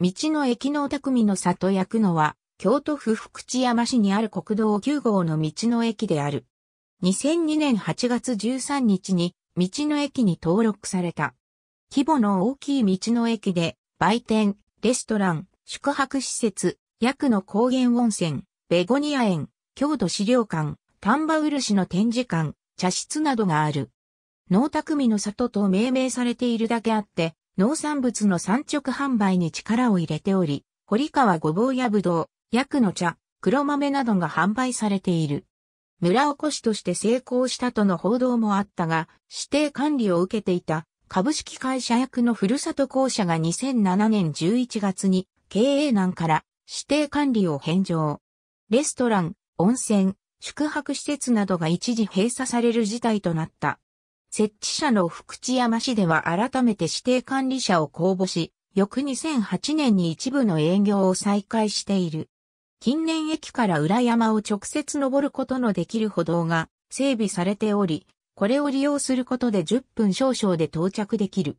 道の駅の匠の里役のは、京都府福知山市にある国道9号の道の駅である。2002年8月13日に、道の駅に登録された。規模の大きい道の駅で、売店、レストラン、宿泊施設、役の高原温泉、ベゴニア園、郷土資料館、丹波漆の展示館、茶室などがある。農匠の里と命名されているだけあって、農産物の産直販売に力を入れており、堀川ごぼうやぶどう、薬の茶、黒豆などが販売されている。村おこしとして成功したとの報道もあったが、指定管理を受けていた株式会社役のふるさと公社が2007年11月に経営難から指定管理を返上。レストラン、温泉、宿泊施設などが一時閉鎖される事態となった。設置者の福知山市では改めて指定管理者を公募し、翌2008年に一部の営業を再開している。近年駅から裏山を直接登ることのできる歩道が整備されており、これを利用することで10分少々で到着できる。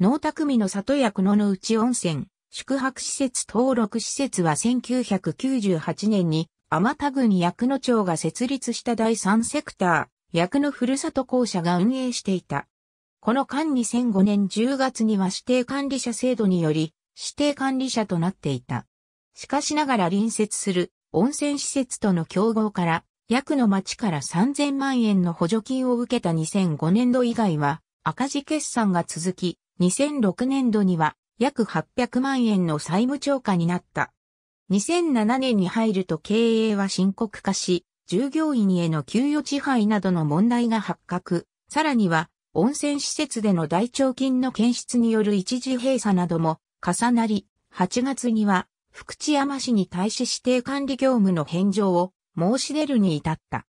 農匠の里や久野の内温泉、宿泊施設登録施設は1998年に天田郡役野町が設立した第3セクター、役のふるさと校舎が運営していた。この間2005年10月には指定管理者制度により指定管理者となっていた。しかしながら隣接する温泉施設との競合から役の町から3000万円の補助金を受けた2005年度以外は赤字決算が続き2006年度には約800万円の債務超過になった。2007年に入ると経営は深刻化し、従業員への給与支配などの問題が発覚、さらには、温泉施設での大腸菌の検出による一時閉鎖なども重なり、8月には、福知山市に対し指定管理業務の返上を申し出るに至った。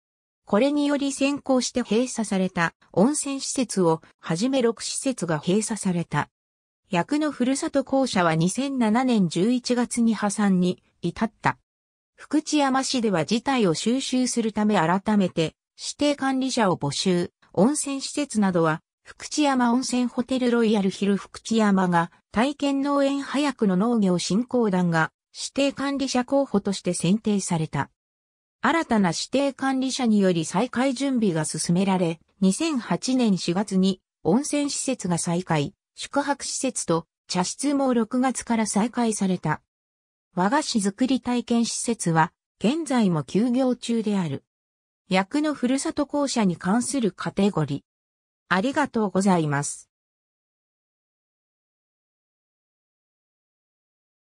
これにより先行して閉鎖された温泉施設をはじめ6施設が閉鎖された。役のふるさと校舎は2007年11月に破産に至った。福知山市では事態を収集するため改めて指定管理者を募集、温泉施設などは福知山温泉ホテルロイヤルヒル福知山が体験農園早くの農業振興団が指定管理者候補として選定された。新たな指定管理者により再開準備が進められ、2008年4月に温泉施設が再開、宿泊施設と茶室も6月から再開された。和菓子作り体験施設は、現在も休業中である。役のふるさと校舎に関するカテゴリー。ありがとうございます。